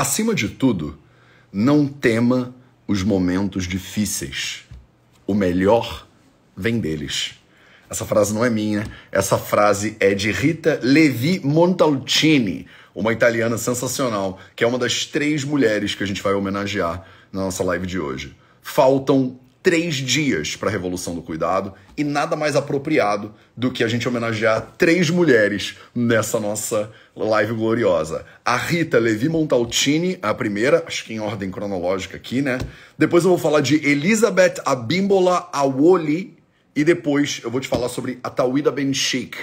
Acima de tudo, não tema os momentos difíceis. O melhor vem deles. Essa frase não é minha, essa frase é de Rita Levi Montalcini, uma italiana sensacional, que é uma das três mulheres que a gente vai homenagear na nossa live de hoje. Faltam três dias para a Revolução do Cuidado e nada mais apropriado do que a gente homenagear três mulheres nessa nossa live gloriosa. A Rita Levi Montaltini, a primeira, acho que em ordem cronológica aqui, né? Depois eu vou falar de Elizabeth Abimbola Awoli e depois eu vou te falar sobre a Tawida Ben Sheikh.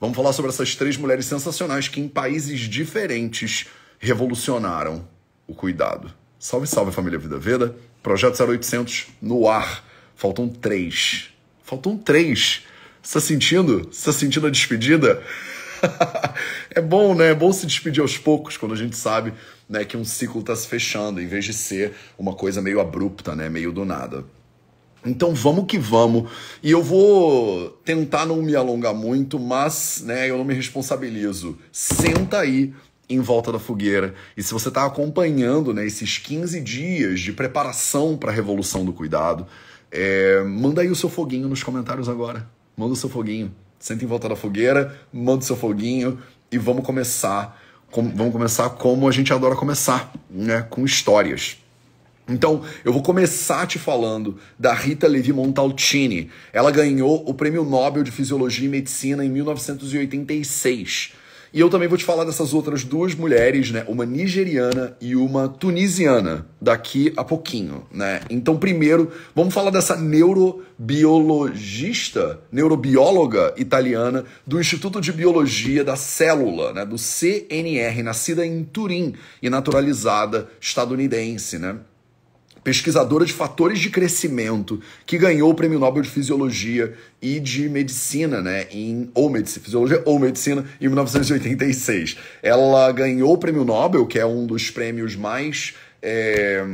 Vamos falar sobre essas três mulheres sensacionais que em países diferentes revolucionaram o cuidado. Salve, salve família Vida Veda. Projeto 0800 no ar. Faltam três. Faltam três. Está sentindo? Está sentindo a despedida? é bom, né? É bom se despedir aos poucos quando a gente sabe né, que um ciclo está se fechando, em vez de ser uma coisa meio abrupta, né? Meio do nada. Então vamos que vamos. E eu vou tentar não me alongar muito, mas né, eu não me responsabilizo. Senta aí, em volta da fogueira. E se você está acompanhando né, esses 15 dias de preparação para a revolução do cuidado, é, manda aí o seu foguinho nos comentários agora. Manda o seu foguinho. Senta em volta da fogueira, manda o seu foguinho e vamos começar. Com, vamos começar como a gente adora começar, né? Com histórias. Então, eu vou começar te falando da Rita Levi Montalcini. Ela ganhou o Prêmio Nobel de Fisiologia e Medicina em 1986 e eu também vou te falar dessas outras duas mulheres, né? Uma nigeriana e uma tunisiana, daqui a pouquinho, né? Então, primeiro, vamos falar dessa neurobiologista, neurobióloga italiana do Instituto de Biologia da Célula, né? Do CNR, nascida em Turim e naturalizada estadunidense, né? pesquisadora de fatores de crescimento, que ganhou o Prêmio Nobel de Fisiologia e de Medicina, né? Em, ou Medicina, Fisiologia ou Medicina, em 1986. Ela ganhou o Prêmio Nobel, que é um dos prêmios mais. É,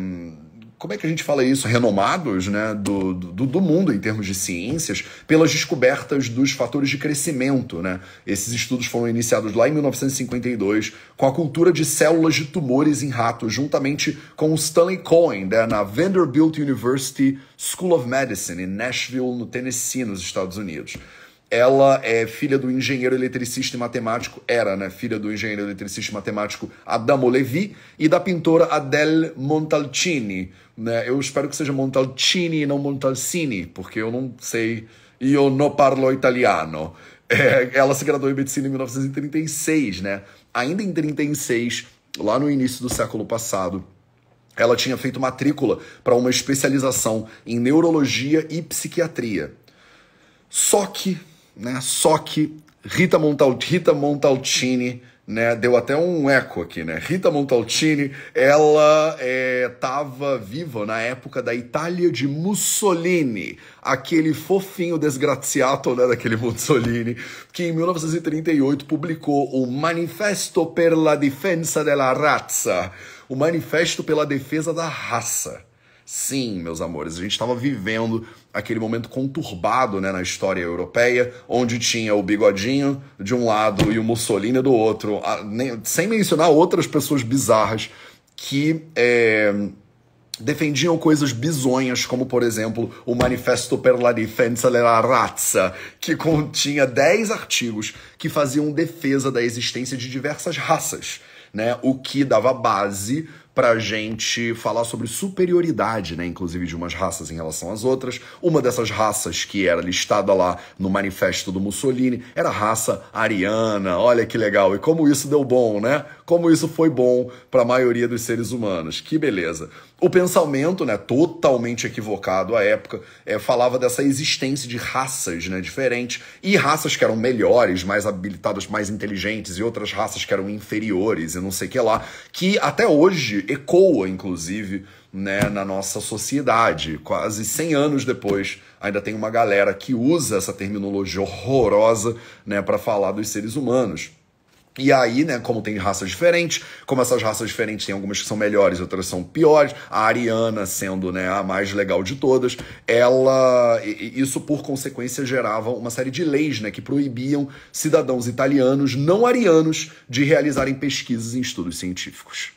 como é que a gente fala isso? Renomados né, do, do, do, mundo em termos de ciências, pelas descobertas dos fatores de crescimento. Né? Esses estudos foram iniciados lá em 1952 com a cultura de células de tumores em ratos, juntamente com Stanley Cohen, né, na Vanderbilt University School of Medicine, em Nashville, no Tennessee, nos Estados Unidos ela é filha do engenheiro eletricista e matemático, era, né? Filha do engenheiro eletricista e matemático Adamo Levi e da pintora Adele Montalcini, né? Eu espero que seja Montalcini e não Montalcini, porque eu não sei. Eu não parlo italiano. É, ela se graduou em medicina em 1936, né? Ainda em 36, lá no início do século passado, ela tinha feito matrícula para uma especialização em neurologia e psiquiatria. Só que né? Só que Rita, Montal Rita Montalcini, né? Deu até um eco aqui, né? Rita Montalcini, ela estava é, viva na época da Itália de Mussolini, aquele fofinho desgraciado, né? Daquele Mussolini, que em 1938 publicou o Manifesto per la Difesa della Razza, o Manifesto pela Defesa da Raça. Sim, meus amores, a gente estava vivendo aquele momento conturbado né, na história europeia, onde tinha o Bigodinho de um lado e o Mussolini do outro, a, nem, sem mencionar outras pessoas bizarras que é, defendiam coisas bizonhas, como por exemplo o Manifesto per la Difensa della Razza, que continha 10 artigos que faziam defesa da existência de diversas raças. Né, o que dava base para a gente falar sobre superioridade, né, inclusive de umas raças em relação às outras. Uma dessas raças que era listada lá no manifesto do Mussolini era a raça ariana. Olha que legal! E como isso deu bom, né? Como isso foi bom para a maioria dos seres humanos. Que beleza. O pensamento, né, totalmente equivocado à época, é, falava dessa existência de raças, né, diferentes e raças que eram melhores, mais habilitadas, mais inteligentes e outras raças que eram inferiores e não sei o que lá, que até hoje ecoa, inclusive, né, na nossa sociedade. Quase 100 anos depois, ainda tem uma galera que usa essa terminologia horrorosa né, para falar dos seres humanos. E aí, né, como tem raças diferentes, como essas raças diferentes tem algumas que são melhores, outras são piores, a ariana sendo, né, a mais legal de todas, ela isso por consequência gerava uma série de leis, né, que proibiam cidadãos italianos não arianos de realizarem pesquisas em estudos científicos.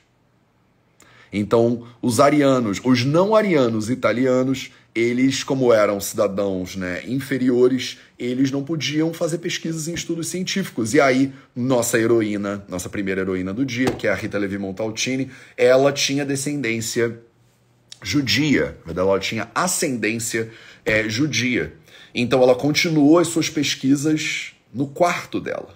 Então, os arianos, os não arianos italianos, eles, como eram cidadãos né, inferiores, eles não podiam fazer pesquisas em estudos científicos. E aí, nossa heroína, nossa primeira heroína do dia, que é a Rita Levi Montaltini, ela tinha descendência judia, ela tinha ascendência é, judia. Então, ela continuou as suas pesquisas no quarto dela,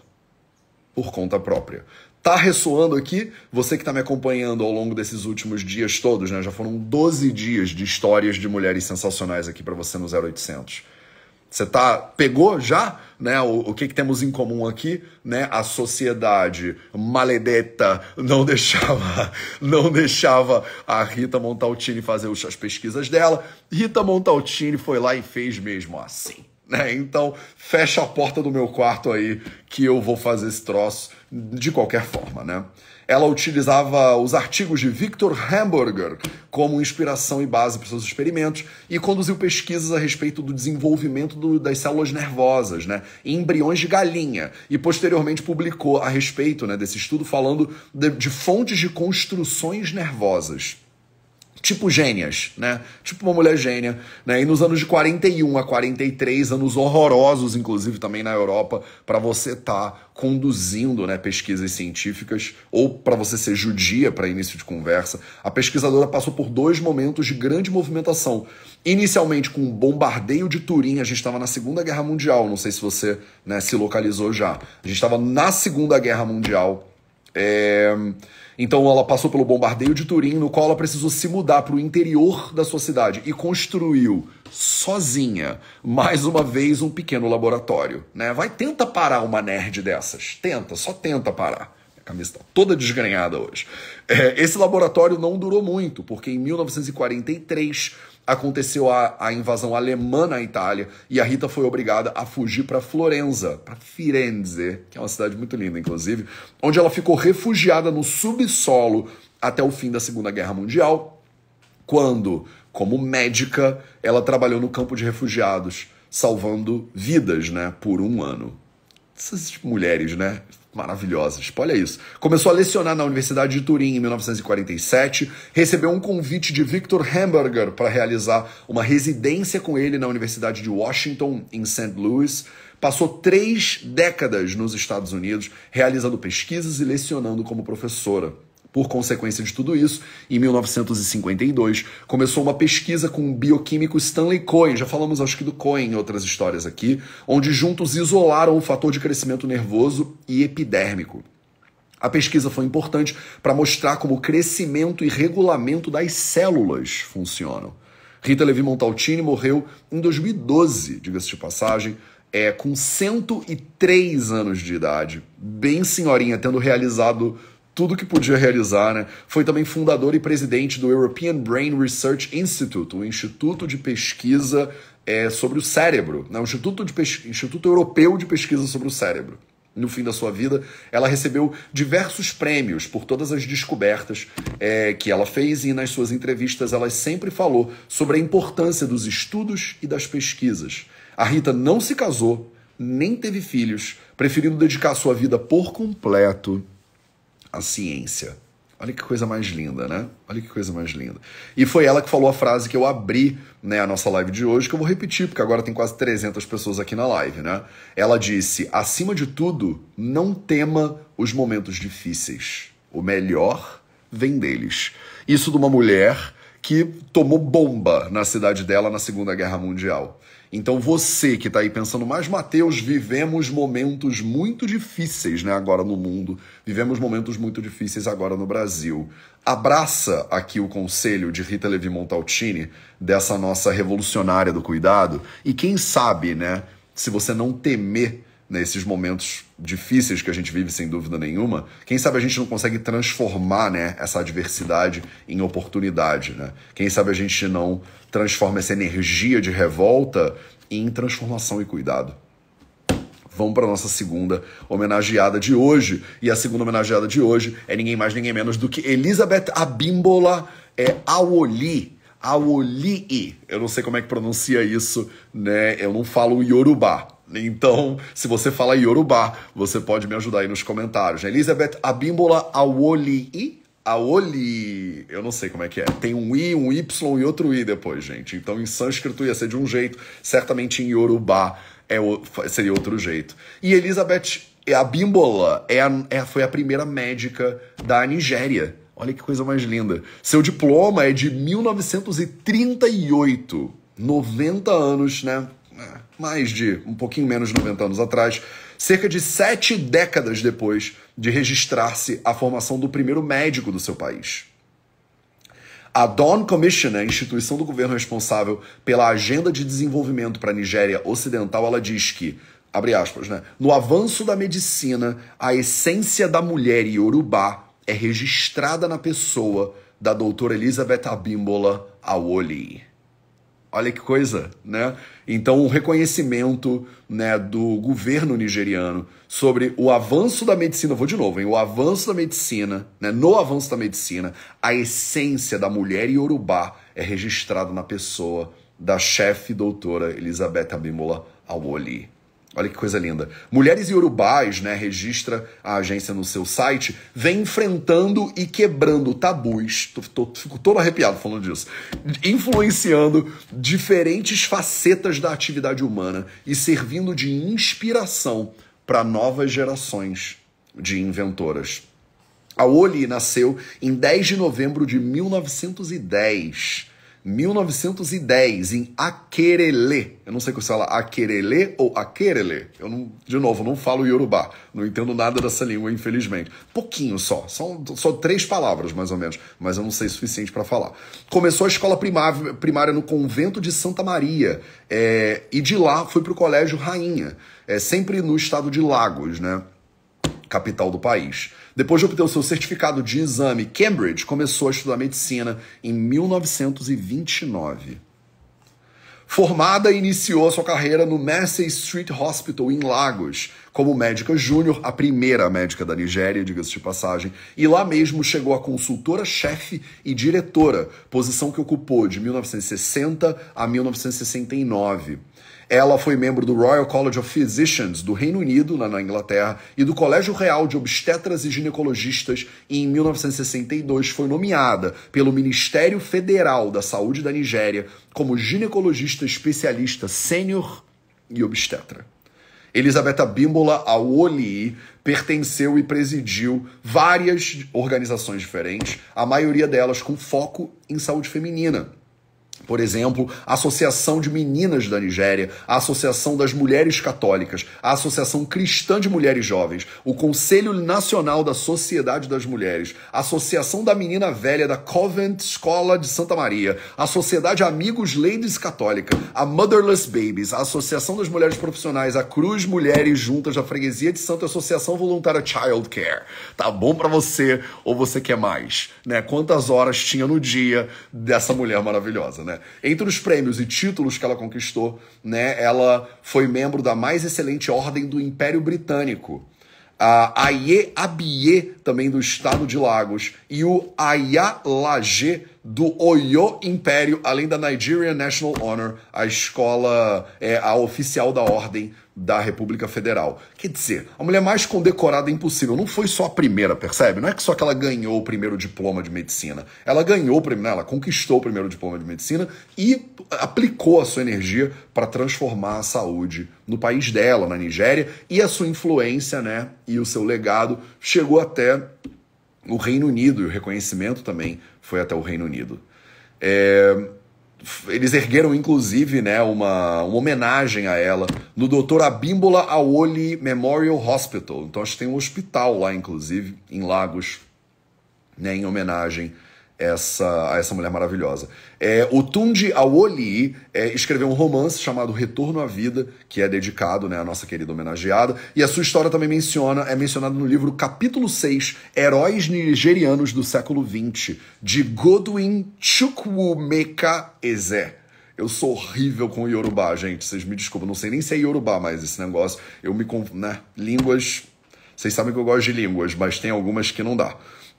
por conta própria tá ressoando aqui, você que está me acompanhando ao longo desses últimos dias todos, né? Já foram 12 dias de histórias de mulheres sensacionais aqui para você no 0800. Você tá pegou já, né? O, o que, que temos em comum aqui, né? A sociedade maledeta não deixava, não deixava a Rita Montalcini fazer as pesquisas dela. Rita Montalcini foi lá e fez mesmo assim. Né? Então, fecha a porta do meu quarto aí que eu vou fazer esse troço de qualquer forma, né? Ela utilizava os artigos de Victor Hamburger como inspiração e base para seus experimentos e conduziu pesquisas a respeito do desenvolvimento do, das células nervosas, né, em embriões de galinha, e posteriormente publicou a respeito, né, desse estudo falando de, de fontes de construções nervosas tipo gênias, né? Tipo uma mulher gênia, né? E nos anos de 41 a 43, anos horrorosos, inclusive também na Europa, para você estar tá conduzindo, né, pesquisas científicas ou para você ser judia para início de conversa. A pesquisadora passou por dois momentos de grande movimentação. Inicialmente com o bombardeio de Turim, a gente estava na Segunda Guerra Mundial, não sei se você, né, se localizou já. A gente estava na Segunda Guerra Mundial. É... Então ela passou pelo bombardeio de Turim, no qual ela precisou se mudar para o interior da sua cidade e construiu sozinha, mais uma vez, um pequeno laboratório. Né? Vai, tenta parar uma nerd dessas. Tenta, só tenta parar camisa está toda desgrenhada hoje. É, esse laboratório não durou muito, porque em 1943 aconteceu a, a, invasão alemã na Itália e a Rita foi obrigada a fugir para Florença, para Firenze, que é uma cidade muito linda, inclusive, onde ela ficou refugiada no subsolo até o fim da Segunda Guerra Mundial, quando, como médica, ela trabalhou no campo de refugiados, salvando vidas, né, por um ano. Essas mulheres, né? maravilhosas. Olha isso. Começou a lecionar na Universidade de Turim em 1947, recebeu um convite de Victor Hamburger para realizar uma residência com ele na Universidade de Washington, em St. Louis. Passou três décadas nos Estados Unidos, realizando pesquisas e lecionando como professora. Por consequência de tudo isso, em 1952, começou uma pesquisa com o bioquímico Stanley Cohen, já falamos acho que do Cohen em outras histórias aqui, onde juntos isolaram o fator de crescimento nervoso e epidérmico. A pesquisa foi importante para mostrar como o crescimento e regulamento das células funcionam. Rita Levi Montaltini morreu em 2012, diga-se de passagem, é, com 103 anos de idade, bem senhorinha, tendo realizado tudo que podia realizar, né? Foi também fundador e presidente do European Brain Research Institute, o um instituto de pesquisa é, sobre o cérebro, né? o instituto, de instituto Europeu de Pesquisa sobre o Cérebro. No fim da sua vida, ela recebeu diversos prêmios por todas as descobertas é, que ela fez e nas suas entrevistas ela sempre falou sobre a importância dos estudos e das pesquisas. A Rita não se casou, nem teve filhos, preferindo dedicar sua vida por completo a ciência. Olha que coisa mais linda, né? Olha que coisa mais linda. E foi ela que falou a frase que eu abri né, a nossa live de hoje, que eu vou repetir, porque agora tem quase 300 pessoas aqui na live, né? Ela disse: acima de tudo, não tema os momentos difíceis. O melhor vem deles. Isso de uma mulher que tomou bomba na cidade dela na Segunda Guerra Mundial. Então você que está aí pensando, mas Mateus, vivemos momentos muito difíceis, né, agora no mundo. Vivemos momentos muito difíceis agora no Brasil. Abraça aqui o conselho de Rita Levi Montalcini dessa nossa revolucionária do cuidado e quem sabe, né, se você não temer nesses momentos difíceis que a gente vive, sem dúvida nenhuma, quem sabe a gente não consegue transformar né, essa adversidade em oportunidade. Né? Quem sabe a gente não transforma essa energia de revolta em transformação e cuidado. Vamos para nossa segunda homenageada de hoje. E a segunda homenageada de hoje é ninguém mais, ninguém menos do que Elizabeth Abimbola é, Aoli. Eu não sei como é que pronuncia isso, né? Eu não falo Yorubá, então, se você fala Yorubá, você pode me ajudar aí nos comentários. Elizabeth Abimbola Awoli Aoli, eu não sei como é que é. Tem um I, um Y e outro I depois, gente. Então em sânscrito ia ser de um jeito, certamente em Yorubá é o, seria outro jeito. E Elizabeth Abimbola é a, é, foi a primeira médica da Nigéria. Olha que coisa mais linda. Seu diploma é de 1938. 90 anos, né? É mais de um pouquinho menos de 90 anos atrás, cerca de sete décadas depois de registrar-se a formação do primeiro médico do seu país. A Dawn Commission, a instituição do governo responsável pela agenda de desenvolvimento para a Nigéria Ocidental, ela diz que, abre aspas, né, no avanço da medicina, a essência da mulher iorubá é registrada na pessoa da doutora Elizabeth Abimbola Awoli. Olha que coisa, né? Então, o reconhecimento né, do governo nigeriano sobre o avanço da medicina, vou de novo, hein, o avanço da medicina, né, no avanço da medicina, a essência da mulher iorubá é registrada na pessoa da chefe doutora Elizabeth Abimola Awoli. Olha que coisa linda. Mulheres iorubais, né, registra a agência no seu site, vem enfrentando e quebrando tabus. Tô, tô, fico todo arrepiado falando disso. Influenciando diferentes facetas da atividade humana e servindo de inspiração para novas gerações de inventoras. A Oli nasceu em 10 de novembro de 1910 1910, em Aquerelê. Eu não sei como se fala Aquerelê ou Aquerelê. Eu, não, de novo, não falo Yorubá. Não entendo nada dessa língua, infelizmente. Pouquinho só. São só três palavras, mais ou menos. Mas eu não sei o suficiente para falar. Começou a escola primária, primária no convento de Santa Maria. É, e de lá foi para o colégio Rainha. É, sempre no estado de Lagos, né? capital do país. Depois de obter o seu certificado de exame, Cambridge começou a estudar medicina em 1929. Formada, iniciou sua carreira no Mercy Street Hospital, em Lagos, como médica júnior, a primeira médica da Nigéria, diga-se de passagem, e lá mesmo chegou a consultora-chefe e diretora, posição que ocupou de 1960 a 1969. Ela foi membro do Royal College of Physicians do Reino Unido, na, na Inglaterra, e do Colégio Real de Obstetras e Ginecologistas, e em 1962 foi nomeada pelo Ministério Federal da Saúde da Nigéria como ginecologista especialista sênior e obstetra. Elisabetta Bimbola Awoli pertenceu e presidiu várias organizações diferentes, a maioria delas com foco em saúde feminina. Por exemplo, a Associação de Meninas da Nigéria, a Associação das Mulheres Católicas, a Associação Cristã de Mulheres Jovens, o Conselho Nacional da Sociedade das Mulheres, a Associação da Menina Velha da Covent Escola de Santa Maria, a Sociedade Amigos Ladies Católica, a Motherless Babies, a Associação das Mulheres Profissionais, a Cruz Mulheres Juntas da Freguesia de Santo, a Associação Voluntária Child Care. Tá bom para você ou você quer mais, né? Quantas horas tinha no dia dessa mulher maravilhosa, né? Entre os prêmios e títulos que ela conquistou, né, ela foi membro da mais excelente ordem do Império Britânico. A Aie Abie, também do estado de Lagos, e o Ayalaje do Oyo Império, além da Nigerian National Honor, a escola, é, a oficial da ordem da República Federal. Quer dizer, a mulher mais condecorada é impossível. Não foi só a primeira, percebe? Não é que só que ela ganhou o primeiro diploma de medicina. Ela ganhou o primeiro, ela conquistou o primeiro diploma de medicina e aplicou a sua energia para transformar a saúde no país dela, na Nigéria, e a sua influência, né, e o seu legado chegou até o Reino Unido e o reconhecimento também foi até o Reino Unido. É, eles ergueram inclusive né, uma, uma homenagem a ela no Dr. Abimbola Aoli Memorial Hospital. Então acho que tem um hospital lá, inclusive, em Lagos, né, em homenagem essa, a essa mulher maravilhosa. É, o Tunde Awoli é, escreveu um romance chamado Retorno à Vida, que é dedicado né, à nossa querida homenageada, e a sua história também menciona, é mencionada no livro capítulo 6, Heróis Nigerianos do Século XX, de Godwin Chukwumeka Eze. Eu sou horrível com Yorubá, gente. Vocês me desculpem, não sei nem se é Yorubá, mas esse negócio, eu me confundo, né? Línguas. Vocês sabem que eu gosto de línguas, mas tem algumas que não dá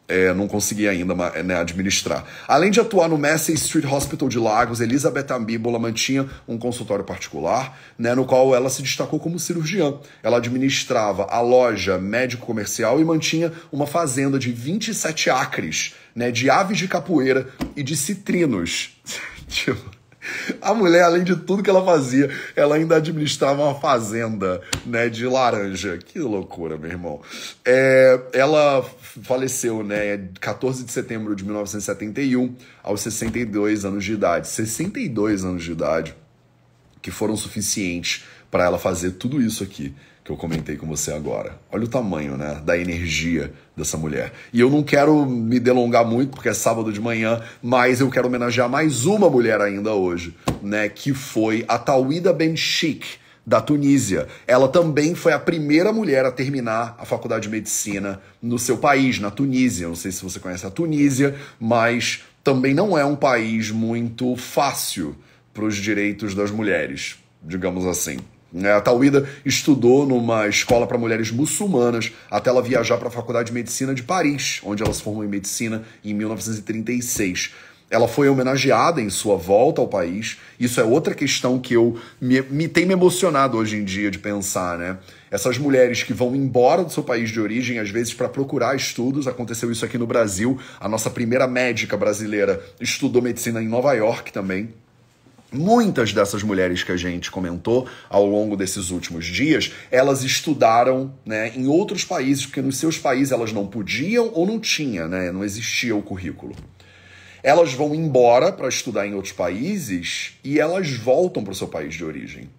é, não consegui ainda né, administrar. Além de atuar no Massey Street Hospital de Lagos, Elizabeth Ambíbola mantinha um consultório particular, né, no qual ela se destacou como cirurgiã. Ela administrava a loja médico-comercial e mantinha uma fazenda de 27 acres né, de aves de capoeira e de citrinos. tipo... A mulher, além de tudo que ela fazia, ela ainda administrava uma fazenda, né, de laranja. Que loucura, meu irmão. É, ela faleceu, né, 14 de setembro de 1971, aos 62 anos de idade. 62 anos de idade que foram suficientes para ela fazer tudo isso aqui que eu comentei com você agora. Olha o tamanho, né, da energia dessa mulher. E eu não quero me delongar muito porque é sábado de manhã, mas eu quero homenagear mais uma mulher ainda hoje, né, que foi a Tawida Ben Sheikh da Tunísia. Ela também foi a primeira mulher a terminar a faculdade de medicina no seu país, na Tunísia. Eu não sei se você conhece a Tunísia, mas também não é um país muito fácil para os direitos das mulheres, digamos assim. Né? A Tawida estudou numa escola para mulheres muçulmanas até ela viajar para a Faculdade de Medicina de Paris, onde ela se formou em medicina em 1936. Ela foi homenageada em sua volta ao país. Isso é outra questão que eu me, me tem me emocionado hoje em dia de pensar, né? Essas mulheres que vão embora do seu país de origem, às vezes para procurar estudos, aconteceu isso aqui no Brasil. A nossa primeira médica brasileira estudou medicina em Nova York também Muitas dessas mulheres que a gente comentou ao longo desses últimos dias, elas estudaram né, em outros países, porque nos seus países elas não podiam ou não tinha, né, não existia o currículo. Elas vão embora para estudar em outros países e elas voltam para o seu país de origem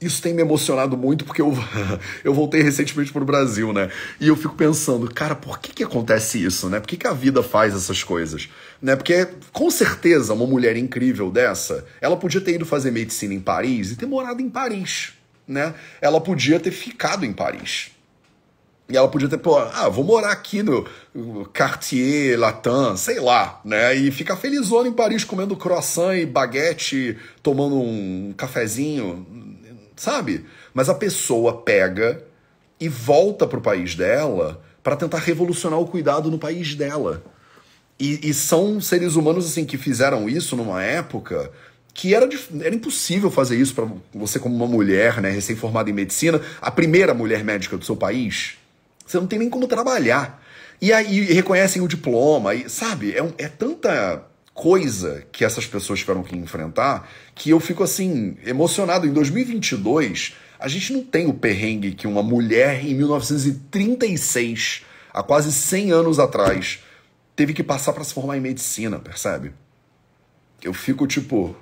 isso tem me emocionado muito porque eu, eu voltei recentemente para o Brasil, né? E eu fico pensando, cara, por que, que acontece isso, né? Por que, que a vida faz essas coisas? Né? Porque com certeza uma mulher incrível dessa, ela podia ter ido fazer medicina em Paris e ter morado em Paris, né? Ela podia ter ficado em Paris. E ela podia ter, pô, ah, vou morar aqui no Cartier, Latam, sei lá, né? E ficar felizona em Paris comendo croissant e baguete, tomando um cafezinho, sabe? Mas a pessoa pega e volta pro país dela para tentar revolucionar o cuidado no país dela. E, e, são seres humanos assim que fizeram isso numa época que era, era impossível fazer isso para você como uma mulher, né, recém-formada em medicina, a primeira mulher médica do seu país. Você não tem nem como trabalhar. E aí e reconhecem o diploma, e, sabe? É, é tanta coisa que essas pessoas tiveram que enfrentar que eu fico assim, emocionado. Em 2022, a gente não tem o perrengue que uma mulher em 1936, há quase 100 anos atrás, teve que passar para se formar em medicina, percebe? Eu fico tipo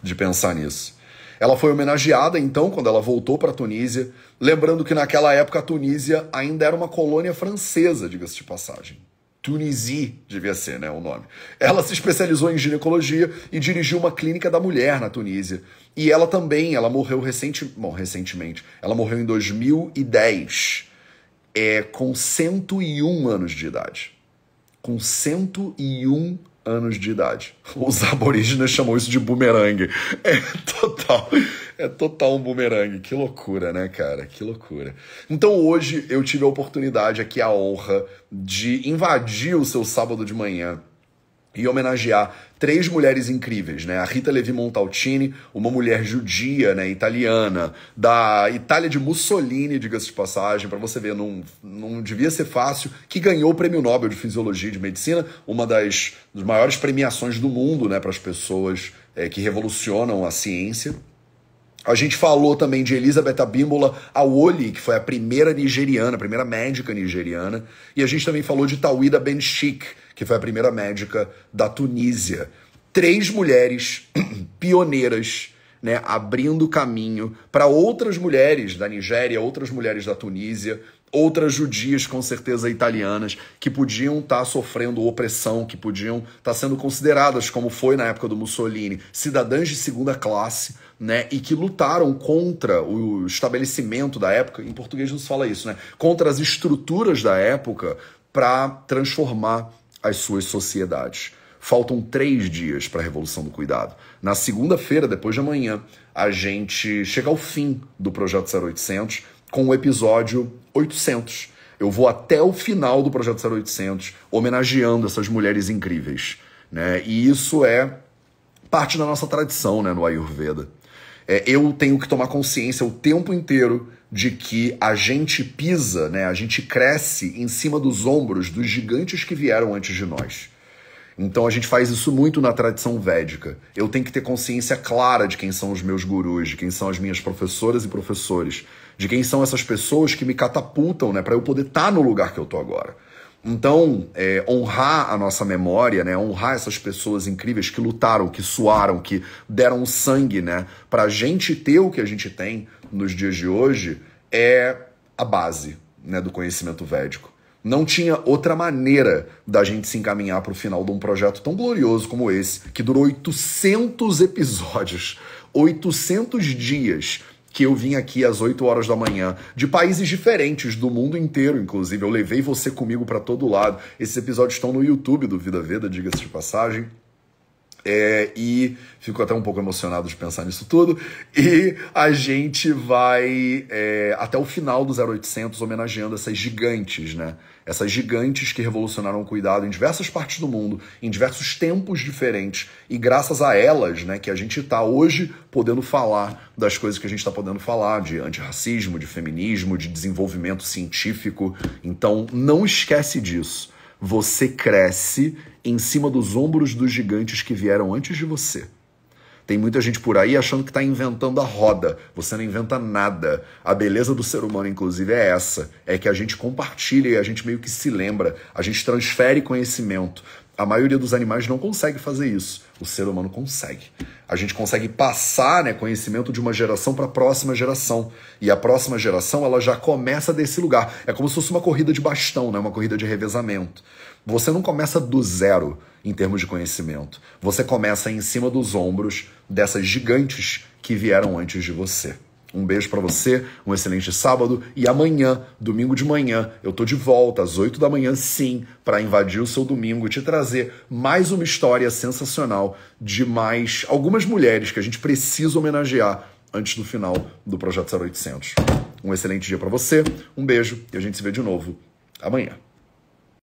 de pensar nisso. Ela foi homenageada então quando ela voltou para a Tunísia, lembrando que naquela época a Tunísia ainda era uma colônia francesa, diga-se de passagem. Tunisi devia ser, né, o nome. Ela se especializou em ginecologia e dirigiu uma clínica da mulher na Tunísia. E ela também, ela morreu recente, bom, recentemente. Ela morreu em 2010, é, com 101 anos de idade. Com 101 anos de idade. Os aborígenes chamam isso de bumerangue. É total. É total um bumerangue. Que loucura, né, cara? Que loucura. Então hoje eu tive a oportunidade aqui, a honra, de invadir o seu sábado de manhã e homenagear três mulheres incríveis, né? A Rita Levi Montalcini, uma mulher judia, né, italiana, da Itália de Mussolini, diga-se de passagem, para você ver, não, não devia ser fácil, que ganhou o Prêmio Nobel de Fisiologia e de Medicina, uma das, das maiores premiações do mundo, né, para as pessoas é, que revolucionam a ciência. A gente falou também de Elizabeth Abimbola Awoli, que foi a primeira nigeriana, a primeira médica nigeriana. E a gente também falou de Tawida Ben que foi a primeira médica da Tunísia. Três mulheres pioneiras, né, abrindo caminho para outras mulheres da Nigéria, outras mulheres da Tunísia, outras judias, com certeza italianas, que podiam estar tá sofrendo opressão, que podiam estar tá sendo consideradas, como foi na época do Mussolini, cidadãs de segunda classe, né? E que lutaram contra o estabelecimento da época, em português não se fala isso, né? Contra as estruturas da época para transformar as suas sociedades. Faltam três dias para a Revolução do Cuidado. Na segunda-feira, depois de amanhã, a gente chega ao fim do Projeto 0800 com o episódio 800. Eu vou até o final do Projeto 0800 homenageando essas mulheres incríveis. Né? E isso é parte da nossa tradição né, no Ayurveda. É, eu tenho que tomar consciência o tempo inteiro de que a gente pisa, né, a gente cresce em cima dos ombros dos gigantes que vieram antes de nós. Então a gente faz isso muito na tradição védica. Eu tenho que ter consciência clara de quem são os meus gurus, de quem são as minhas professoras e professores de quem são essas pessoas que me catapultam, né, para eu poder estar tá no lugar que eu tô agora. Então, é, honrar a nossa memória, né? honrar essas pessoas incríveis que lutaram, que suaram, que deram sangue, né? a gente ter o que a gente tem nos dias de hoje, é a base né, do conhecimento védico. Não tinha outra maneira da gente se encaminhar para o final de um projeto tão glorioso como esse, que durou 800 episódios, 800 dias que eu vim aqui às 8 horas da manhã, de países diferentes do mundo inteiro, inclusive. Eu levei você comigo para todo lado. Esses episódios estão no YouTube do Vida Veda, diga-se de passagem. É, e fico até um pouco emocionado de pensar nisso tudo. E a gente vai é, até o final do 0800 homenageando essas gigantes, né? Essas gigantes que revolucionaram o cuidado em diversas partes do mundo, em diversos tempos diferentes. E graças a elas, né, que a gente está hoje podendo falar das coisas que a gente está podendo falar, de antirracismo, de feminismo, de desenvolvimento científico. Então, não esquece disso. Você cresce em cima dos ombros dos gigantes que vieram antes de você. Tem muita gente por aí achando que está inventando a roda. Você não inventa nada. A beleza do ser humano, inclusive, é essa: é que a gente compartilha e a gente meio que se lembra, a gente transfere conhecimento. A maioria dos animais não consegue fazer isso. O ser humano consegue. A gente consegue passar né, conhecimento de uma geração para a próxima geração. E a próxima geração ela já começa desse lugar. É como se fosse uma corrida de bastão, né, uma corrida de revezamento. Você não começa do zero em termos de conhecimento. Você começa em cima dos ombros dessas gigantes que vieram antes de você. Um beijo para você, um excelente sábado e amanhã, domingo de manhã, eu tô de volta às 8 da manhã, sim, para invadir o seu domingo e te trazer mais uma história sensacional de mais algumas mulheres que a gente precisa homenagear antes do final do projeto 0800. Um excelente dia para você, um beijo e a gente se vê de novo amanhã.